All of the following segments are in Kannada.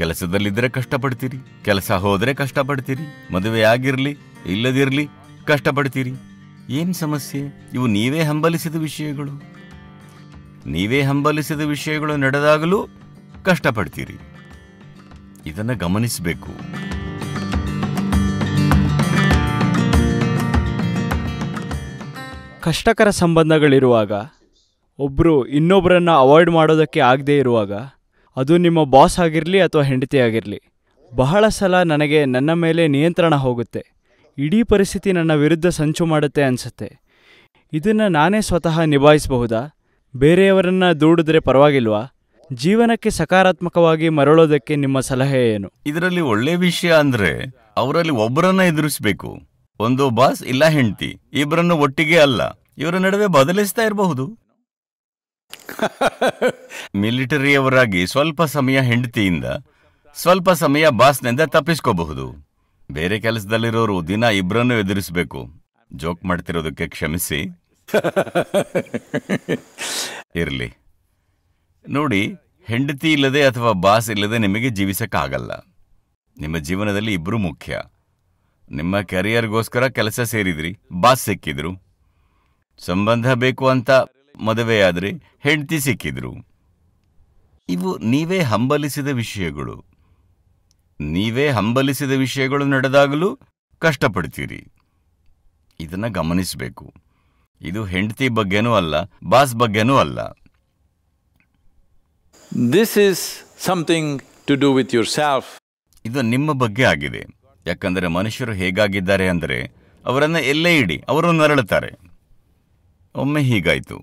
ಕೆಲಸದಲ್ಲಿದ್ದರೆ ಕಷ್ಟಪಡ್ತೀರಿ ಕೆಲಸ ಹೋದರೆ ಕಷ್ಟಪಡ್ತೀರಿ ಮದುವೆ ಆಗಿರಲಿ ಇಲ್ಲದಿರಲಿ ಕಷ್ಟಪಡ್ತೀರಿ ಏನು ಸಮಸ್ಯೆ ಇವು ನೀವೇ ಹಂಬಲಿಸಿದ ವಿಷಯಗಳು ನೀವೇ ಹಂಬಲಿಸಿದ ವಿಷಯಗಳು ನಡೆದಾಗಲೂ ಕಷ್ಟಪಡ್ತೀರಿ ಇದನ್ನು ಗಮನಿಸಬೇಕು ಕಷ್ಟಕರ ಸಂಬಂಧಗಳಿರುವಾಗ ಒಬ್ಬರು ಇನ್ನೊಬ್ಬರನ್ನು ಅವಾಯ್ಡ್ ಮಾಡೋದಕ್ಕೆ ಆಗದೇ ಇರುವಾಗ ಅದು ನಿಮ್ಮ ಬಾಸ್ ಆಗಿರಲಿ ಅಥವಾ ಹೆಂಡತಿ ಆಗಿರಲಿ ಬಹಳ ಸಲ ನನಗೆ ನನ್ನ ಮೇಲೆ ನಿಯಂತ್ರಣ ಹೋಗುತ್ತೆ ಇಡೀ ಪರಿಸ್ಥಿತಿ ನನ್ನ ವಿರುದ್ಧ ಸಂಚು ಮಾಡುತ್ತೆ ಅನಿಸುತ್ತೆ ಇದನ್ನು ನಾನೇ ಸ್ವತಃ ನಿಭಾಯಿಸಬಹುದಾ ಬೇರೆಯವರನ್ನ ದೂಡಿದ್ರೆ ಪರವಾಗಿಲ್ವಾ ಜೀವನಕ್ಕೆ ಸಕಾರಾತ್ಮಕವಾಗಿ ಮರಳೋದಕ್ಕೆ ನಿಮ್ಮ ಸಲಹೆ ಏನು ಇದರಲ್ಲಿ ಒಳ್ಳೆ ವಿಷಯ ಅಂದರೆ ಅವರಲ್ಲಿ ಒಬ್ಬರನ್ನ ಎದುರಿಸಬೇಕು ಒಂದು ಬಾಸ್ ಇಲ್ಲ ಹೆಂಡತಿ ಇಬ್ಬರನ್ನು ಒಟ್ಟಿಗೆ ಅಲ್ಲ ಇವರ ನಡುವೆ ಬದಲಿಸ್ತಾ ಇರಬಹುದು ಮಿಲಿಟರಿಯವರಾಗಿ ಸ್ವಲ್ಪ ಸಮಯ ಹೆಂಡತಿಯಿಂದ ಸ್ವಲ್ಪ ಸಮಯ ಬಾಸ್ನಿಂದ ತಪ್ಪಿಸ್ಕೋಬಹುದು ಬೇರೆ ಕೆಲಸದಲ್ಲಿರೋರು ದಿನ ಇಬ್ಬರನ್ನು ಎದುರಿಸಬೇಕು ಜೋಕ್ ಮಾಡ್ತಿರೋದಕ್ಕೆ ಕ್ಷಮಿಸಿ ಇರಲಿ ನೋಡಿ ಹೆಂಡತಿ ಇಲ್ಲದೆ ಅಥವಾ ಬಾಸ್ ಇಲ್ಲದೆ ನಿಮಗೆ ಜೀವಿಸಕ್ಕಾಗಲ್ಲ ನಿಮ್ಮ ಜೀವನದಲ್ಲಿ ಇಬ್ಬರು ಮುಖ್ಯ ನಿಮ್ಮ ಕೆರಿಯರ್ಗೋಸ್ಕರ ಕೆಲಸ ಸೇರಿದ್ರಿ ಬಾಸ್ ಸಿಕ್ಕಿದ್ರು ಸಂಬಂಧ ಬೇಕು ಅಂತ ಮದುವೆಯಾದರೆ ಹೆಂಡತಿ ಸಿಕ್ಕಿದ್ರು ಇವು ನೀವೇ ಹಂಬಲಿಸಿದ ವಿಷಯಗಳು ನೀವೇ ಹಂಬಲಿಸಿದ ವಿಷಯಗಳು ನಡೆದಾಗಲೂ ಕಷ್ಟಪಡ್ತೀರಿ ಇದನ್ನು ಗಮನಿಸಬೇಕು ಇದು ಹೆಂಡತಿ ಬಗ್ಗೆನೂ ಅಲ್ಲ ಬಾಸ್ ಬಗ್ಗೆನೂ ಅಲ್ಲ this is something to do with yourself ಇದು ನಿಮ್ಮ ಬಗ್ಗೆ ಆಗಿದೆ ಯಾಕಂದರೆ ಮನುಷ್ಯರು ಹೇಗಾಗಿದ್ದಾರೆ ಅಂದರೆ ಅವರನ್ನು ಎಲ್ಲೇ ಇಡಿ ಅವರು ನರಳುತ್ತಾರೆ ಒಮ್ಮೆ ಹೀಗಾಯಿತು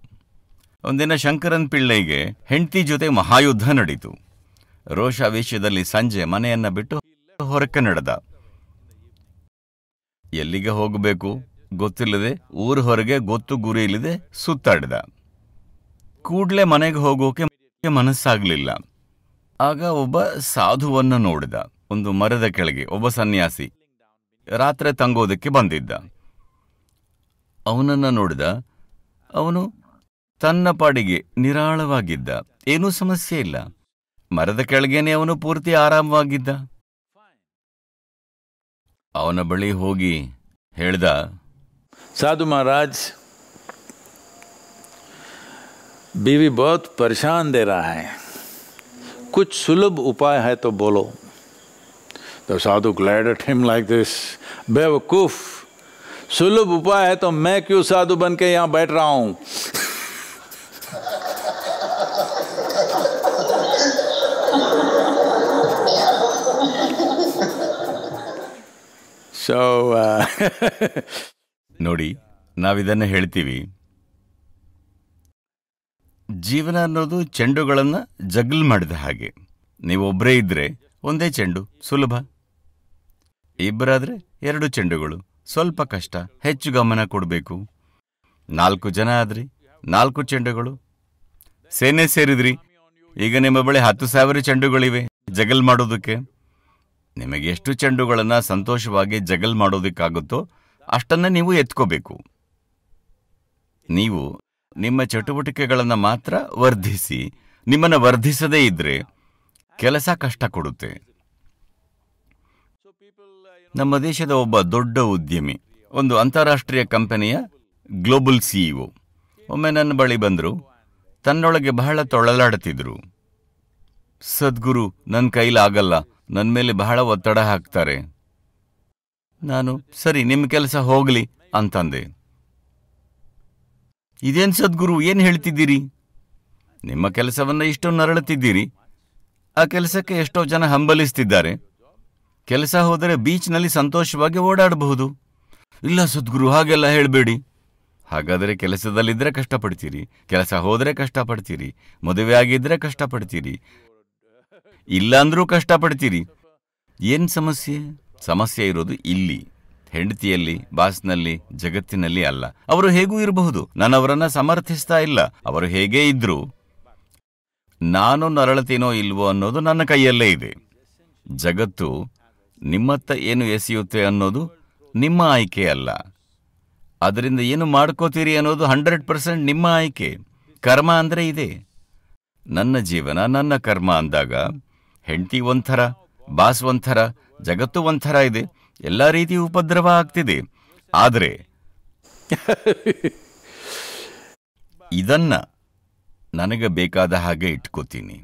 ಒಂದಿನ ಶಂಕರನ್ ಪಿಳ್ಳೆಗೆ ಹೆಂಡತಿ ಜೊತೆ ಮಹಾಯುದ್ಧ ನಡೀತು ವಿಷಯದಲ್ಲಿ ಸಂಜೆ ಮನೆಯನ್ನ ಬಿಟ್ಟು ಹೊರಕ್ಕೆ ನಡೆದ ಎಲ್ಲಿಗೆ ಹೋಗಬೇಕು ಗೊತ್ತಿಲ್ಲದೆ ಊರು ಹೊರಗೆ ಗೊತ್ತು ಗುರಿ ಇಲ್ಲದೆ ಸುತ್ತಾಡಿದ ಕೂಡ್ಲೆ ಮನೆಗೆ ಹೋಗೋಕೆ ಮನಸ್ಸಾಗ್ಲಿಲ್ಲ ಆಗ ಒಬ್ಬ ಸಾಧುವನ್ನು ನೋಡಿದ ಒಂದು ಮರದ ಕೆಳಗೆ ಒಬ್ಬ ಸನ್ಯಾಸಿ ರಾತ್ರಿ ತಂಗೋದಕ್ಕೆ ಬಂದಿದ್ದ ಅವನನ್ನ ನೋಡಿದ ಅವನು ತನ್ನ ಪಾಡಿಗೆ ನಿರಾಳವಾಗಿದ್ದ ಏನೂ ಸಮಸ್ಯೆ ಇಲ್ಲ ಮರದ ಕೆಳಗೇನೆ ಅವನು ಪೂರ್ತಿ ಆರಾಮವಾಗಿದ್ದ ಅವನ ಬಳಿ ಹೋಗಿ ಹೇಳ್ದ ಸಾಧು ಮಹಾರಾಜ್ ಬೀವಿ ಬಹುತ್ ಪರಿಶಾನ್ ದೇ ರಾ ಹೈ ಕುಚ್ ಸುಲಭ ಉಪಾಯ ಹೈ ತೋ ಬೋಲೋ the sadhu glad at him like this ಬೇವಕೂಫ್ ಸುಲಭ ಉಪಾಯ ಹೈ ತೋ ಮೇ ಕ್ಯೂ ಸಾಧು ಬನ್ ಕೆ ಯಾ ಬೈಠ ರಾ ಹೂ ಸೊ uh, ನೋಡಿ ನಾವಿದನ್ನು ಹೇಳ್ತೀವಿ ಜೀವನ ಅನ್ನೋದು ಚೆಂಡುಗಳನ್ನು ಜಗಲ್ ಮಾಡಿದ ಹಾಗೆ ನೀವೊಬ್ಬರೇ ಇದ್ರೆ ಒಂದೇ ಚೆಂಡು ಸುಲಭ ಇಬ್ಬರಾದ್ರೆ ಎರಡು ಚೆಂಡುಗಳು ಸ್ವಲ್ಪ ಕಷ್ಟ ಹೆಚ್ಚು ಗಮನ ಕೊಡಬೇಕು ನಾಲ್ಕು ಜನ ಆದ್ರಿ ನಾಲ್ಕು ಚೆಂಡುಗಳು ಸೇನೆ ಸೇರಿದ್ರಿ ಈಗ ನಿಮ್ಮ ಬಳಿ ಹತ್ತು ಸಾವಿರ ಚೆಂಡುಗಳಿವೆ ಜಗಲ್ ಮಾಡೋದಕ್ಕೆ ನಿಮಗೆ ಎಷ್ಟು ಚೆಂಡುಗಳನ್ನ ಸಂತೋಷವಾಗಿ ಜಗಲ್ ಮಾಡೋದಕ್ಕಾಗುತ್ತೋ ಅಷ್ಟನ್ನ ನೀವು ಎತ್ಕೋಬೇಕು ನೀವು ನಿಮ್ಮ ಚಟುವಟಿಕೆಗಳನ್ನು ಮಾತ್ರ ವರ್ಧಿಸಿ ನಿಮ್ಮನ್ನು ವರ್ಧಿಸದೇ ಇದ್ರೆ ಕೆಲಸ ಕಷ್ಟ ಕೊಡುತ್ತೆ ನಮ್ಮ ದೇಶದ ಒಬ್ಬ ದೊಡ್ಡ ಉದ್ಯಮಿ ಒಂದು ಅಂತಾರಾಷ್ಟ್ರೀಯ ಕಂಪನಿಯ ಗ್ಲೋಬಲ್ ಸಿಇಒ ಒಮ್ಮೆ ನನ್ನ ಬಳಿ ಬಂದರು ತನ್ನೊಳಗೆ ಬಹಳ ತೊಳಲಾಡುತ್ತಿದ್ದರು ಸದ್ಗುರು ನನ್ನ ಕೈಲಾಗಲ್ಲ ನನ್ನ ಮೇಲೆ ಬಹಳ ಒತ್ತಡ ಹಾಕ್ತಾರೆ ನಾನು ಸರಿ ನಿಮ್ಮ ಕೆಲಸ ಹೋಗಲಿ ಅಂತಂದೆ ಇದೇನ್ ಸದ್ಗುರು ಏನು ಹೇಳ್ತಿದ್ದೀರಿ ನಿಮ್ಮ ಕೆಲಸವನ್ನ ಇಷ್ಟು ನರಳುತ್ತಿದ್ದೀರಿ ಆ ಕೆಲಸಕ್ಕೆ ಎಷ್ಟೋ ಜನ ಹಂಬಲಿಸ್ತಿದ್ದಾರೆ ಕೆಲಸ ಹೋದರೆ ಬೀಚ್ನಲ್ಲಿ ಸಂತೋಷವಾಗಿ ಓಡಾಡಬಹುದು ಇಲ್ಲ ಸದ್ಗುರು ಹಾಗೆಲ್ಲ ಹೇಳಬೇಡಿ ಹಾಗಾದರೆ ಕೆಲಸದಲ್ಲಿದ್ದರೆ ಕಷ್ಟಪಡ್ತೀರಿ ಕೆಲಸ ಹೋದರೆ ಕಷ್ಟಪಡ್ತೀರಿ ಮದುವೆ ಆಗಿದ್ದರೆ ಕಷ್ಟಪಡ್ತೀರಿ ಇಲ್ಲಾಂದ್ರೂ ಕಷ್ಟಪಡ್ತೀರಿ ಏನು ಸಮಸ್ಯೆ ಸಮಸ್ಯೆ ಇರೋದು ಇಲ್ಲಿ ಹೆಂಡತಿಯಲ್ಲಿ ಬಾಸ್ನಲ್ಲಿ ಜಗತ್ತಿನಲ್ಲಿ ಅಲ್ಲ ಅವರು ಹೇಗೂ ಇರಬಹುದು ನಾನು ಅವರನ್ನ ಸಮರ್ಥಿಸ್ತಾ ಇಲ್ಲ ಅವರು ಹೇಗೇ ಇದ್ರು ನಾನು ನರಳತೀನೋ ಇಲ್ವೋ ಅನ್ನೋದು ನನ್ನ ಕೈಯಲ್ಲೇ ಇದೆ ಜಗತ್ತು ನಿಮ್ಮತ್ತ ಏನು ಎಸೆಯುತ್ತೆ ಅನ್ನೋದು ನಿಮ್ಮ ಆಯ್ಕೆ ಅಲ್ಲ ಅದರಿಂದ ಏನು ಮಾಡ್ಕೋತೀರಿ ಅನ್ನೋದು ಹಂಡ್ರೆಡ್ ಪರ್ಸೆಂಟ್ ನಿಮ್ಮ ಆಯ್ಕೆ ಕರ್ಮ ಅಂದ್ರೆ ಇದೆ ನನ್ನ ಜೀವನ ನನ್ನ ಕರ್ಮ ಅಂದಾಗ ಹೆಂಡತಿ ಒಂಥರ ಬಾಸ್ ಒಂಥರ ಜಗತ್ತು ಒಂಥರ ಇದೆ ಎಲ್ಲ ರೀತಿ ಉಪದ್ರವ ಆಗ್ತಿದೆ ಆದರೆ ಇದನ್ನು ನನಗೆ ಬೇಕಾದ ಹಾಗೆ ಇಟ್ಕೋತೀನಿ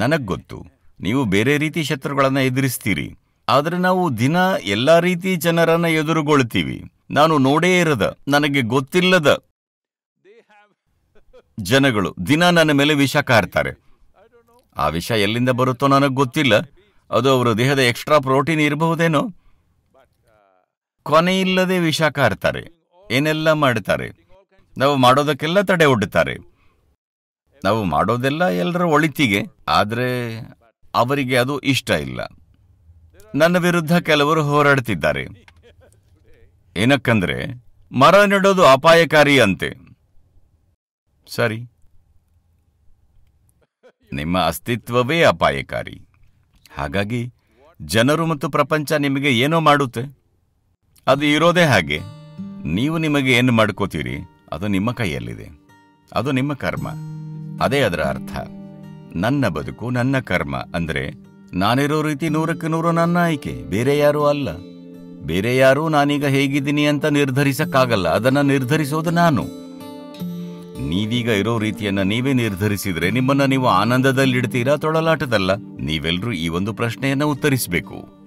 ನನಗೆ ಗೊತ್ತು ನೀವು ಬೇರೆ ರೀತಿ ಶತ್ರುಗಳನ್ನು ಎದುರಿಸ್ತೀರಿ ಆದರೆ ನಾವು ದಿನ ಎಲ್ಲ ರೀತಿ ಜನರನ್ನು ಎದುರುಗೊಳ್ತೀವಿ ನಾನು ನೋಡೇ ಇರದ ನನಗೆ ಗೊತ್ತಿಲ್ಲದ ಜನಗಳು ದಿನ ನನ್ನ ಮೇಲೆ ವಿಷ ಕಾರ್ತಾರೆ ಆ ವಿಷ ಎಲ್ಲಿಂದ ಬರುತ್ತೋ ನನಗೆ ಗೊತ್ತಿಲ್ಲ ಅದು ಅವರ ದೇಹದ ಎಕ್ಸ್ಟ್ರಾ ಪ್ರೋಟೀನ್ ಇರಬಹುದೇನೋ ಕೊನೆಯಿಲ್ಲದೆ ವಿಷ ಕಾರ್ತಾರೆ ಏನೆಲ್ಲ ಮಾಡ್ತಾರೆ ನಾವು ಮಾಡೋದಕ್ಕೆಲ್ಲ ತಡೆ ಒಡ್ಡುತ್ತಾರೆ ನಾವು ಮಾಡೋದೆಲ್ಲ ಎಲ್ಲರ ಒಳಿತಿಗೆ ಆದರೆ ಅವರಿಗೆ ಅದು ಇಷ್ಟ ಇಲ್ಲ ನನ್ನ ವಿರುದ್ಧ ಕೆಲವರು ಹೋರಾಡ್ತಿದ್ದಾರೆ ಏನಕ್ಕಂದ್ರೆ ಮರ ನೆಡೋದು ಅಪಾಯಕಾರಿ ಅಂತೆ ಸರಿ ನಿಮ್ಮ ಅಸ್ತಿತ್ವವೇ ಅಪಾಯಕಾರಿ ಹಾಗಾಗಿ ಜನರು ಮತ್ತು ಪ್ರಪಂಚ ನಿಮಗೆ ಏನೋ ಮಾಡುತ್ತೆ ಅದು ಇರೋದೇ ಹಾಗೆ ನೀವು ನಿಮಗೆ ಏನು ಮಾಡ್ಕೋತೀರಿ ಅದು ನಿಮ್ಮ ಕೈಯಲ್ಲಿದೆ ಅದು ನಿಮ್ಮ ಕರ್ಮ ಅದೇ ಅದರ ಅರ್ಥ ನನ್ನ ಬದುಕು ನನ್ನ ಕರ್ಮ ಅಂದರೆ ನಾನಿರೋ ರೀತಿ ನೂರಕ್ಕೆ ನೂರು ನನ್ನ ಆಯ್ಕೆ ಬೇರೆ ಯಾರೂ ಅಲ್ಲ ಬೇರೆ ಯಾರೂ ನಾನೀಗ ಹೇಗಿದ್ದೀನಿ ಅಂತ ನಿರ್ಧರಿಸಕ್ಕಾಗಲ್ಲ ಅದನ್ನು ನಿರ್ಧರಿಸೋದು ನಾನು ನೀವೀಗ ಇರೋ ರೀತಿಯನ್ನ ನೀವೇ ನಿರ್ಧರಿಸಿದ್ರೆ ನಿಮ್ಮನ್ನ ನೀವು ಆನಂದದಲ್ಲಿಡ್ತೀರಾ ತೊಳಲಾಟದಲ್ಲ ನೀವೆಲ್ಲರೂ ಈ ಒಂದು ಪ್ರಶ್ನೆಯನ್ನ ಉತ್ತರಿಸಬೇಕು